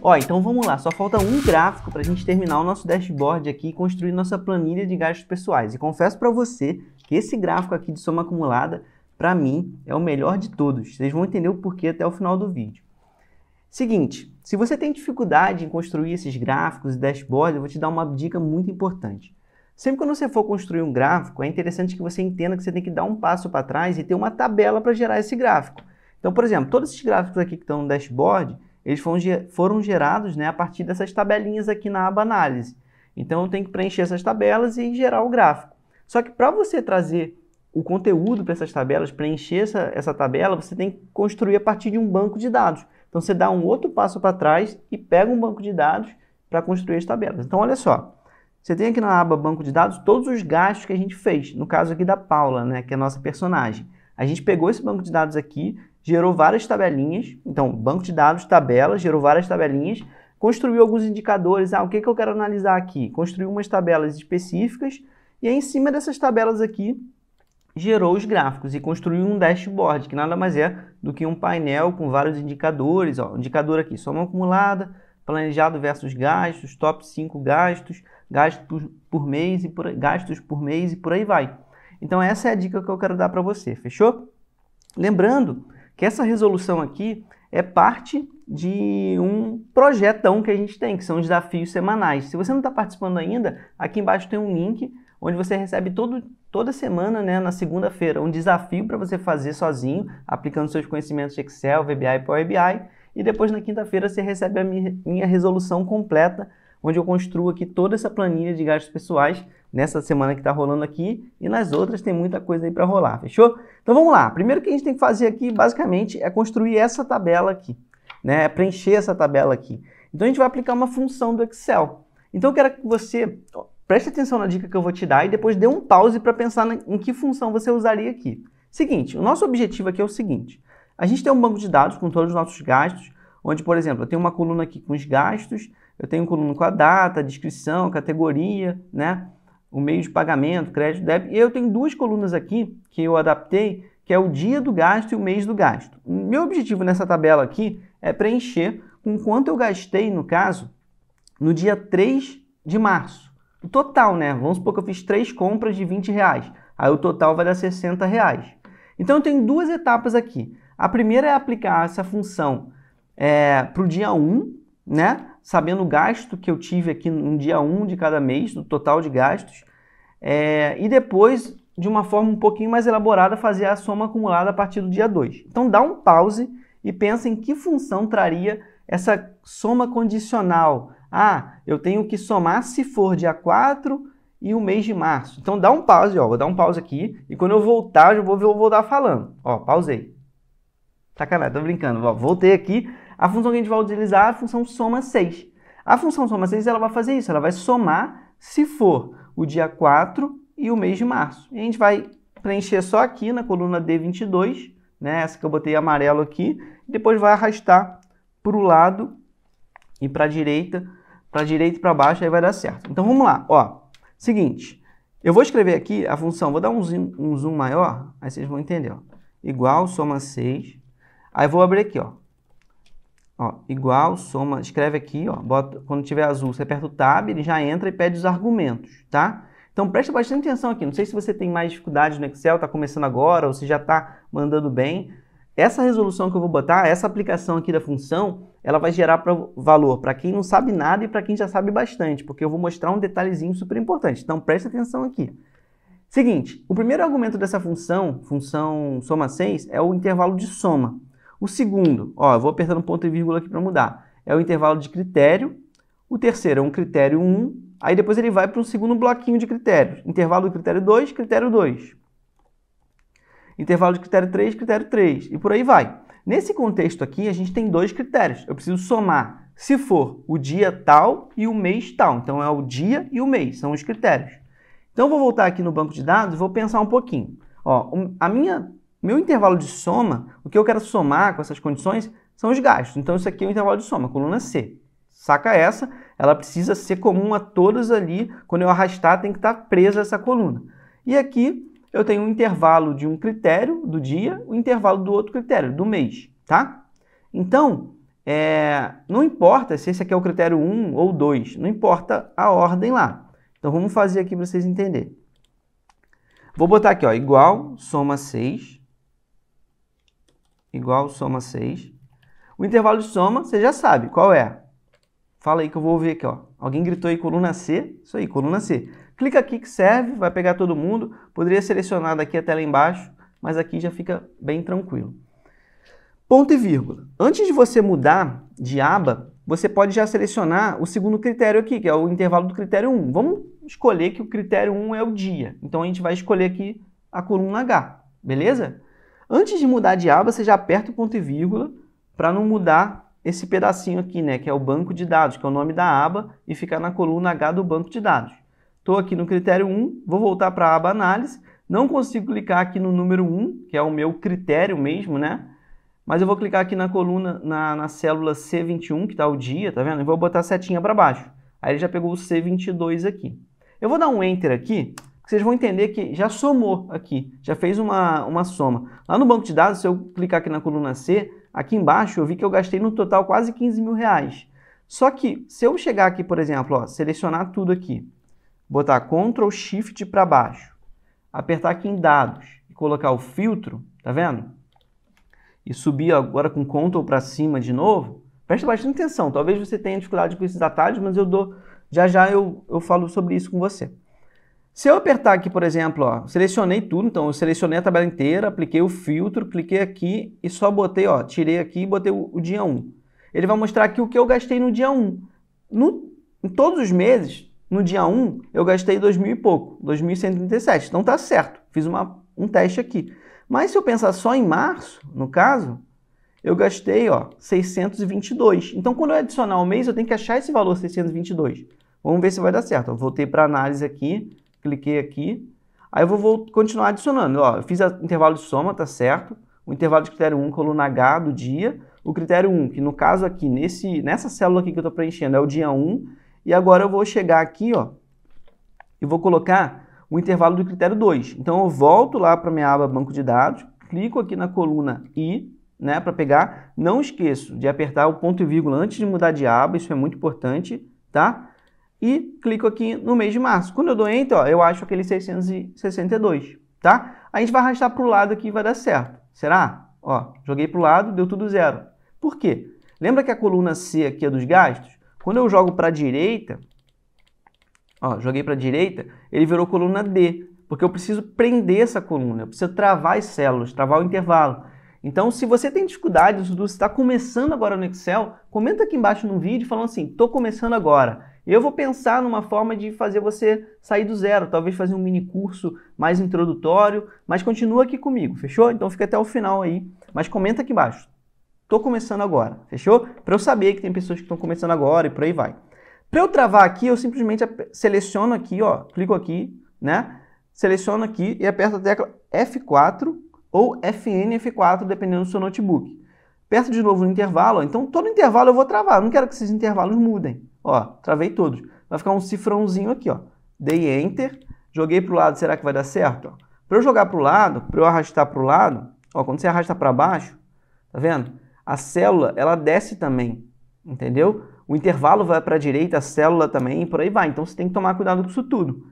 Ó, então vamos lá, só falta um gráfico para a gente terminar o nosso dashboard aqui e construir nossa planilha de gastos pessoais. E confesso para você que esse gráfico aqui de soma acumulada, para mim, é o melhor de todos. Vocês vão entender o porquê até o final do vídeo. Seguinte, se você tem dificuldade em construir esses gráficos e dashboards eu vou te dar uma dica muito importante. Sempre que você for construir um gráfico, é interessante que você entenda que você tem que dar um passo para trás e ter uma tabela para gerar esse gráfico. Então, por exemplo, todos esses gráficos aqui que estão no dashboard, eles foram, foram gerados né, a partir dessas tabelinhas aqui na aba análise. Então eu tenho que preencher essas tabelas e gerar o gráfico. Só que para você trazer o conteúdo para essas tabelas, preencher essa, essa tabela, você tem que construir a partir de um banco de dados. Então você dá um outro passo para trás e pega um banco de dados para construir as tabelas. Então olha só, você tem aqui na aba banco de dados todos os gastos que a gente fez, no caso aqui da Paula, né, que é a nossa personagem. A gente pegou esse banco de dados aqui, gerou várias tabelinhas, então banco de dados, tabelas, gerou várias tabelinhas, construiu alguns indicadores, ah, o que, que eu quero analisar aqui? Construiu umas tabelas específicas e aí em cima dessas tabelas aqui gerou os gráficos e construiu um dashboard, que nada mais é do que um painel com vários indicadores, ó, indicador aqui, soma acumulada, planejado versus gastos, top 5 gastos, gastos por mês e por, gastos por mês e por aí vai. Então essa é a dica que eu quero dar para você, fechou? Lembrando que essa resolução aqui é parte de um projetão que a gente tem, que são os desafios semanais. Se você não está participando ainda, aqui embaixo tem um link onde você recebe todo, toda semana, né, na segunda-feira, um desafio para você fazer sozinho, aplicando seus conhecimentos de Excel, VBA e Power BI. E depois, na quinta-feira, você recebe a minha resolução completa, onde eu construo aqui toda essa planilha de gastos pessoais nessa semana que está rolando aqui e nas outras tem muita coisa aí para rolar, fechou? Então vamos lá. Primeiro que a gente tem que fazer aqui, basicamente, é construir essa tabela aqui, né? É preencher essa tabela aqui. Então a gente vai aplicar uma função do Excel. Então eu quero que você preste atenção na dica que eu vou te dar e depois dê um pause para pensar em que função você usaria aqui. Seguinte, o nosso objetivo aqui é o seguinte. A gente tem um banco de dados com todos os nossos gastos, onde, por exemplo, eu tenho uma coluna aqui com os gastos, eu tenho uma coluna com a data, descrição, categoria, né? o meio de pagamento, crédito, débito. E eu tenho duas colunas aqui que eu adaptei, que é o dia do gasto e o mês do gasto. O meu objetivo nessa tabela aqui é preencher com quanto eu gastei, no caso, no dia 3 de março. O total, né? Vamos supor que eu fiz três compras de 20 reais. Aí o total vai dar 60 reais. Então eu tenho duas etapas aqui. A primeira é aplicar essa função é, para o dia 1, né? sabendo o gasto que eu tive aqui no dia 1 um de cada mês, do total de gastos, é, e depois, de uma forma um pouquinho mais elaborada, fazer a soma acumulada a partir do dia 2. Então dá um pause e pensa em que função traria essa soma condicional. Ah, eu tenho que somar se for dia 4 e o mês de março. Então dá um pause, ó, vou dar um pause aqui e quando eu voltar, eu vou, eu vou dar falando. Ó, pausei. Sacanagem, tô brincando. Ó, voltei aqui, a função que a gente vai utilizar é a função soma 6. A função soma 6 ela vai fazer isso, ela vai somar se for o dia 4 e o mês de março. E a gente vai preencher só aqui na coluna D22, né, essa que eu botei amarelo aqui, depois vai arrastar para o lado e para a direita, para a direita e para baixo, aí vai dar certo. Então vamos lá, ó, seguinte, eu vou escrever aqui a função, vou dar um zoom, um zoom maior, aí vocês vão entender, ó, igual soma 6, aí vou abrir aqui, ó, Ó, igual, soma, escreve aqui, ó, bota, quando tiver azul, você aperta o tab, ele já entra e pede os argumentos, tá? Então presta bastante atenção aqui, não sei se você tem mais dificuldades no Excel, está começando agora, ou se já está mandando bem. Essa resolução que eu vou botar, essa aplicação aqui da função, ela vai gerar pra, valor para quem não sabe nada e para quem já sabe bastante, porque eu vou mostrar um detalhezinho super importante, então presta atenção aqui. Seguinte, o primeiro argumento dessa função, função soma 6, é o intervalo de soma. O segundo, ó, eu vou apertando ponto e vírgula aqui para mudar, é o intervalo de critério. O terceiro é um critério 1, aí depois ele vai para um segundo bloquinho de critérios. Intervalo de critério 2, critério 2. Intervalo de critério 3, critério 3, e por aí vai. Nesse contexto aqui, a gente tem dois critérios. Eu preciso somar, se for o dia tal e o mês tal. Então é o dia e o mês, são os critérios. Então eu vou voltar aqui no banco de dados e vou pensar um pouquinho. Ó, a minha meu intervalo de soma, o que eu quero somar com essas condições são os gastos. Então isso aqui é o intervalo de soma, coluna C. Saca essa, ela precisa ser comum a todas ali, quando eu arrastar tem que estar tá presa essa coluna. E aqui eu tenho um intervalo de um critério do dia, o um intervalo do outro critério, do mês, tá? Então, é, não importa se esse aqui é o critério 1 ou 2, não importa a ordem lá. Então vamos fazer aqui para vocês entenderem. Vou botar aqui, ó, igual, soma 6, igual soma 6. O intervalo de soma, você já sabe qual é. Fala aí que eu vou ouvir aqui, ó. Alguém gritou aí coluna C? Isso aí, coluna C. Clica aqui que serve, vai pegar todo mundo. Poderia selecionar daqui até lá embaixo, mas aqui já fica bem tranquilo. Ponto e vírgula. Antes de você mudar de aba, você pode já selecionar o segundo critério aqui, que é o intervalo do critério 1. Vamos escolher que o critério 1 é o dia. Então a gente vai escolher aqui a coluna H, beleza? Antes de mudar de aba, você já aperta o ponto e vírgula para não mudar esse pedacinho aqui, né, que é o banco de dados, que é o nome da aba, e ficar na coluna H do banco de dados. Estou aqui no critério 1, vou voltar para a aba análise, não consigo clicar aqui no número 1, que é o meu critério mesmo, né? Mas eu vou clicar aqui na coluna, na, na célula C21, que está o dia, tá vendo? E vou botar a setinha para baixo. Aí ele já pegou o C22 aqui. Eu vou dar um Enter aqui vocês vão entender que já somou aqui, já fez uma, uma soma. Lá no banco de dados, se eu clicar aqui na coluna C, aqui embaixo eu vi que eu gastei no total quase 15 mil reais. Só que se eu chegar aqui, por exemplo, ó, selecionar tudo aqui, botar Ctrl Shift para baixo, apertar aqui em dados e colocar o filtro, tá vendo? E subir agora com Ctrl para cima de novo, presta bastante atenção, talvez você tenha dificuldade com esses atalhos, mas eu dou, já já eu, eu falo sobre isso com você. Se eu apertar aqui, por exemplo, ó, selecionei tudo, então eu selecionei a tabela inteira, apliquei o filtro, cliquei aqui e só botei, ó, tirei aqui e botei o, o dia 1. Ele vai mostrar aqui o que eu gastei no dia 1. No, em todos os meses, no dia 1, eu gastei 2.000 mil e pouco, 2.137. Então tá certo, fiz uma, um teste aqui. Mas se eu pensar só em março, no caso, eu gastei ó, 622. Então, quando eu adicionar o mês, eu tenho que achar esse valor 622. Vamos ver se vai dar certo. Eu voltei para análise aqui, cliquei aqui, aí eu vou, continuar adicionando. Ó, eu fiz o intervalo de soma, tá certo? O intervalo de critério 1, coluna H do dia. O critério 1, que no caso aqui, nesse, nessa célula aqui que eu estou preenchendo, é o dia 1. E agora eu vou chegar aqui, ó, e vou colocar o intervalo do critério 2. Então eu volto lá para minha aba banco de dados, clico aqui na coluna I, né, para pegar. Não esqueço de apertar o ponto e vírgula antes de mudar de aba, isso é muito importante, tá? e clico aqui no mês de março. Quando eu dou Enter, ó, eu acho aquele 662, tá? A gente vai arrastar para o lado aqui e vai dar certo. Será? Ó, joguei para o lado, deu tudo zero. Por quê? Lembra que a coluna C aqui é dos gastos? Quando eu jogo para a direita, ó, joguei para a direita, ele virou coluna D, porque eu preciso prender essa coluna, eu preciso travar as células, travar o intervalo. Então, se você tem dificuldades se está começando agora no Excel, comenta aqui embaixo no vídeo falando assim, estou começando agora eu vou pensar numa forma de fazer você sair do zero, talvez fazer um mini curso mais introdutório, mas continua aqui comigo, fechou? Então fica até o final aí, mas comenta aqui embaixo. Tô começando agora, fechou? Para eu saber que tem pessoas que estão começando agora e por aí vai. Para eu travar aqui, eu simplesmente seleciono aqui, ó, clico aqui, né? Seleciono aqui e aperto a tecla F4 ou FN F4, dependendo do seu notebook. Aperto de novo no intervalo, ó, então todo intervalo eu vou travar, eu não quero que esses intervalos mudem. Ó, travei todos. Vai ficar um cifrãozinho aqui, ó. Dei Enter, joguei para o lado, será que vai dar certo? Para eu jogar para o lado, para eu arrastar para o lado, ó, quando você arrasta para baixo, tá vendo? A célula, ela desce também, entendeu? O intervalo vai para a direita, a célula também, por aí vai. Então você tem que tomar cuidado com isso tudo.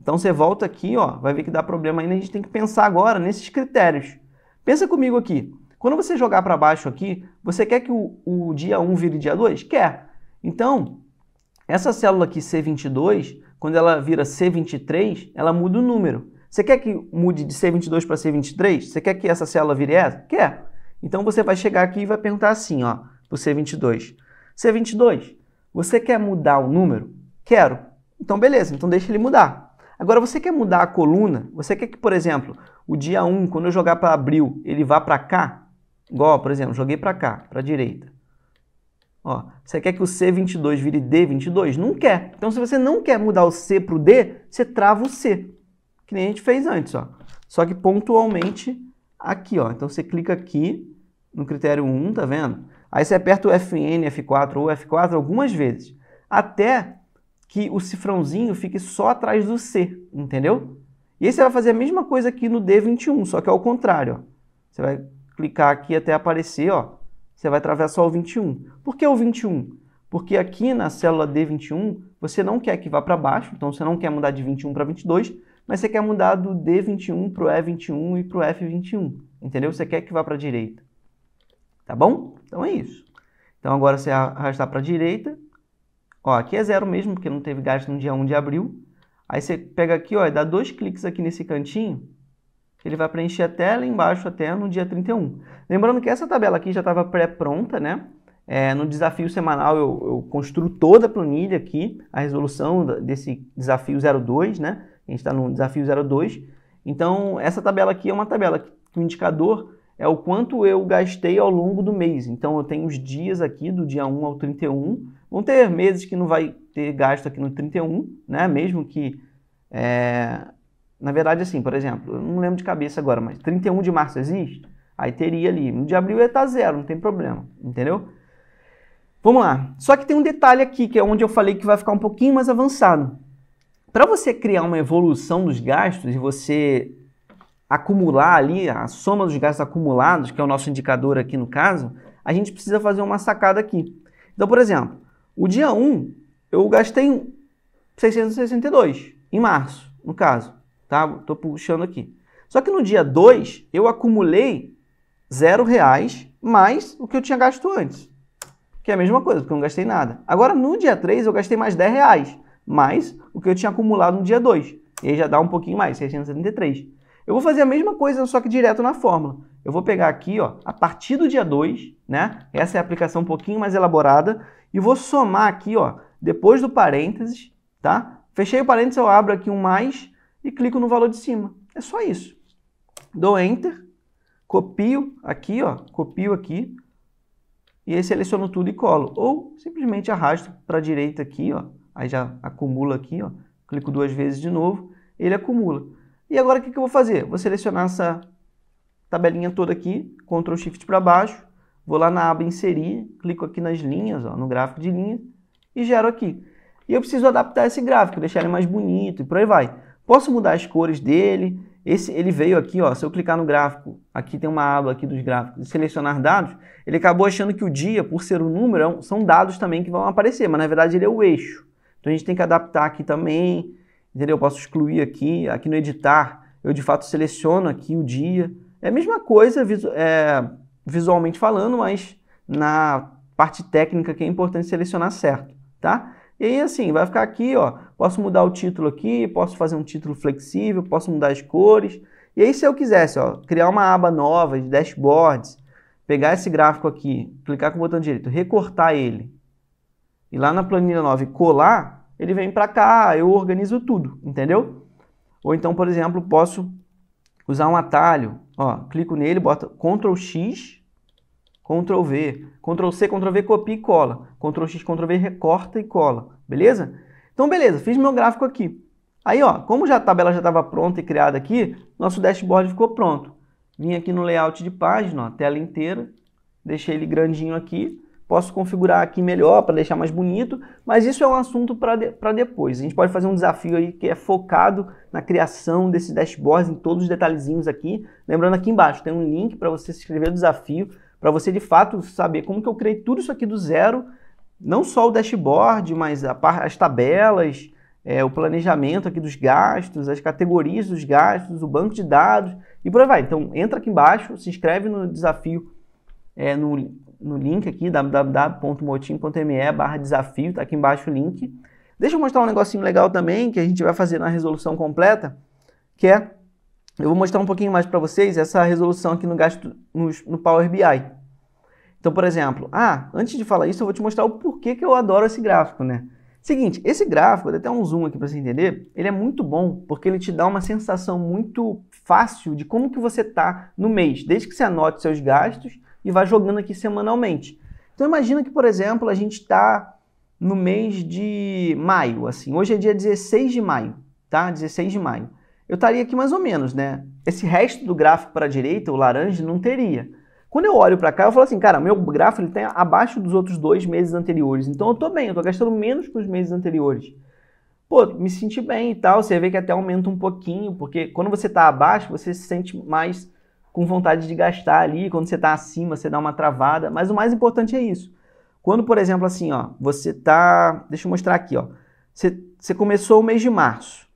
Então você volta aqui, ó, vai ver que dá problema ainda, a gente tem que pensar agora nesses critérios. Pensa comigo aqui. Quando você jogar para baixo aqui, você quer que o, o dia 1 vire dia 2? Quer. Então, essa célula aqui C22, quando ela vira C23, ela muda o número. Você quer que mude de C22 para C23? Você quer que essa célula vire essa? Quer. Então você vai chegar aqui e vai perguntar assim, ó, o C22. C22, você quer mudar o número? Quero. Então beleza, então deixa ele mudar. Agora você quer mudar a coluna? Você quer que, por exemplo, o dia 1, quando eu jogar para abril, ele vá para cá? Igual, por exemplo, joguei para cá, para direita. Ó, você quer que o C22 vire D22? Não quer. Então, se você não quer mudar o C para o D, você trava o C, que nem a gente fez antes. Ó. Só que pontualmente aqui. Ó. Então, você clica aqui no critério 1, tá vendo? Aí você aperta o Fn, F4 ou F4 algumas vezes, até que o cifrãozinho fique só atrás do C, entendeu? E aí você vai fazer a mesma coisa aqui no D21, só que ao contrário. Ó. Você vai clicar aqui até aparecer, ó, você vai travar só o 21. Por que o 21? Porque aqui na célula D21, você não quer que vá para baixo, então você não quer mudar de 21 para 22, mas você quer mudar do D21 para o E21 e para o F21, entendeu? Você quer que vá para a direita, tá bom? Então é isso. Então agora você arrastar para a direita, ó, aqui é zero mesmo, porque não teve gasto no dia 1 de abril, aí você pega aqui, ó, e dá dois cliques aqui nesse cantinho, ele vai preencher até lá embaixo, até no dia 31. Lembrando que essa tabela aqui já estava pré-pronta, né? É, no desafio semanal eu, eu, construo toda a planilha aqui, a resolução desse desafio 02, né? A gente está no desafio 02. Então, essa tabela aqui é uma tabela que o indicador é o quanto eu gastei ao longo do mês. Então, eu tenho os dias aqui, do dia 1 ao 31. Vão ter meses que não vai ter gasto aqui no 31, né? Mesmo que é, na verdade, assim, por exemplo, eu não lembro de cabeça agora, mas 31 de março existe? Aí teria ali. No de abril ia estar tá zero, não tem problema, entendeu? Vamos lá. Só que tem um detalhe aqui, que é onde eu falei que vai ficar um pouquinho mais avançado. Para você criar uma evolução dos gastos e você acumular ali a soma dos gastos acumulados, que é o nosso indicador aqui no caso, a gente precisa fazer uma sacada aqui. Então, por exemplo, o dia 1 eu gastei 662 em março, no caso tá? estou puxando aqui. Só que no dia 2, eu acumulei zero reais mais o que eu tinha gasto antes. Que é a mesma coisa, porque eu não gastei nada. Agora, no dia 3, eu gastei mais 10 reais, mais o que eu tinha acumulado no dia 2. E aí já dá um pouquinho mais, 673. Eu vou fazer a mesma coisa, só que direto na fórmula. Eu vou pegar aqui, ó, a partir do dia 2, né? Essa é a aplicação um pouquinho mais elaborada. E vou somar aqui, ó, depois do parênteses, tá? Fechei o parênteses, eu abro aqui um mais e clico no valor de cima. É só isso. Dou Enter, copio aqui, ó, copio aqui, e aí seleciono tudo e colo. Ou simplesmente arrasto para a direita aqui, ó, aí já acumula aqui, ó, clico duas vezes de novo, ele acumula. E agora o que, que eu vou fazer? Vou selecionar essa tabelinha toda aqui, Ctrl Shift para baixo, vou lá na aba inserir, clico aqui nas linhas, ó, no gráfico de linha e gero aqui. E eu preciso adaptar esse gráfico, deixar ele mais bonito e por aí vai. Posso mudar as cores dele. Esse, ele veio aqui, ó, se eu clicar no gráfico, aqui tem uma aba aqui dos gráficos, e selecionar dados, ele acabou achando que o dia, por ser é um número, são dados também que vão aparecer, mas na verdade ele é o eixo. Então a gente tem que adaptar aqui também, entendeu? Eu posso excluir aqui, aqui no editar, eu de fato seleciono aqui o dia. É a mesma coisa visu é, visualmente falando, mas na parte técnica que é importante selecionar certo, tá? E aí assim, vai ficar aqui, ó, Posso mudar o título aqui, posso fazer um título flexível, posso mudar as cores. E aí se eu quisesse, ó, criar uma aba nova de dashboards, pegar esse gráfico aqui, clicar com o botão direito, recortar ele, e lá na planilha nova e colar, ele vem para cá, eu organizo tudo, entendeu? Ou então, por exemplo, posso usar um atalho, ó, clico nele, bota Ctrl X, Ctrl V, Ctrl C, Ctrl V, copia e cola, Ctrl X, Ctrl V, recorta e cola, beleza? Então, beleza, fiz meu gráfico aqui. Aí, ó, como já a tabela já estava pronta e criada aqui, nosso dashboard ficou pronto. Vim aqui no layout de página, ó, tela inteira, deixei ele grandinho aqui. Posso configurar aqui melhor para deixar mais bonito, mas isso é um assunto para de, depois. A gente pode fazer um desafio aí que é focado na criação desse dashboard, em todos os detalhezinhos aqui. Lembrando aqui embaixo tem um link para você se inscrever no desafio, para você de fato saber como que eu criei tudo isso aqui do zero não só o dashboard, mas as tabelas, é, o planejamento aqui dos gastos, as categorias dos gastos, o banco de dados e por aí vai. Então entra aqui embaixo, se inscreve no desafio é, no, no link aqui, www.motim.me barra desafio, tá aqui embaixo o link. Deixa eu mostrar um negocinho legal também que a gente vai fazer na resolução completa, que é, eu vou mostrar um pouquinho mais para vocês essa resolução aqui no, gasto, no, no Power BI. Então, por exemplo, ah, antes de falar isso, eu vou te mostrar o porquê que eu adoro esse gráfico, né? Seguinte, esse gráfico, vou até um zoom aqui para você entender, ele é muito bom porque ele te dá uma sensação muito fácil de como que você está no mês, desde que você anote seus gastos e vá jogando aqui semanalmente. Então imagina que, por exemplo, a gente está no mês de maio, assim, hoje é dia 16 de maio, tá? 16 de maio. Eu estaria aqui mais ou menos, né? Esse resto do gráfico para a direita, o laranja, não teria. Quando eu olho para cá, eu falo assim, cara, meu gráfico ele tem tá abaixo dos outros dois meses anteriores. Então eu tô bem, eu tô gastando menos que os meses anteriores. Pô, me senti bem e tal. Você vê que até aumenta um pouquinho, porque quando você tá abaixo, você se sente mais com vontade de gastar ali. Quando você tá acima, você dá uma travada. Mas o mais importante é isso. Quando, por exemplo, assim, ó, você tá. Deixa eu mostrar aqui, ó. Você, você começou o mês de março.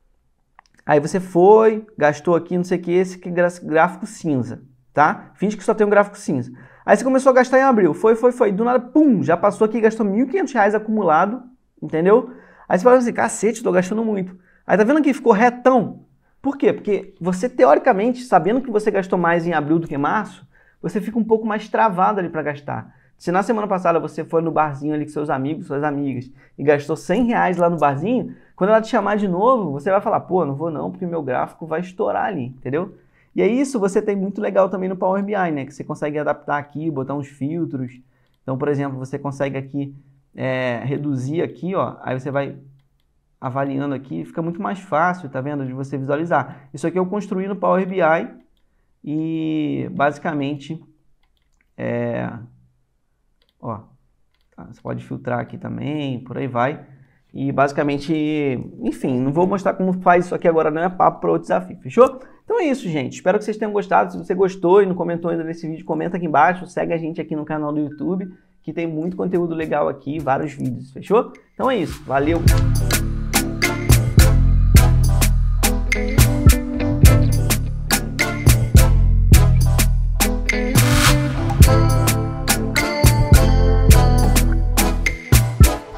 Aí você foi, gastou aqui, não sei o que, esse gráfico cinza tá? Finge que só tem um gráfico cinza. Aí você começou a gastar em abril, foi, foi, foi, do nada, pum, já passou aqui, gastou R$ 1.500 acumulado, entendeu? Aí você fala assim, cacete, tô gastando muito. Aí tá vendo que ficou retão? Por quê? Porque você, teoricamente, sabendo que você gastou mais em abril do que em março, você fica um pouco mais travado ali para gastar. Se na semana passada você foi no barzinho ali com seus amigos, suas amigas, e gastou 100 reais lá no barzinho, quando ela te chamar de novo, você vai falar, pô, não vou não, porque meu gráfico vai estourar ali, entendeu? E é isso você tem muito legal também no Power BI, né? Que você consegue adaptar aqui, botar uns filtros. Então, por exemplo, você consegue aqui é, reduzir aqui, ó. Aí você vai avaliando aqui, fica muito mais fácil, tá vendo? De você visualizar. Isso aqui eu construí no Power BI e basicamente é, ó, tá, você pode filtrar aqui também, por aí vai. E basicamente, enfim, não vou mostrar como faz isso aqui agora, não é papo para o desafio, fechou? Então é isso, gente. Espero que vocês tenham gostado. Se você gostou e não comentou ainda nesse vídeo, comenta aqui embaixo. Segue a gente aqui no canal do YouTube, que tem muito conteúdo legal aqui, vários vídeos, fechou? Então é isso. Valeu!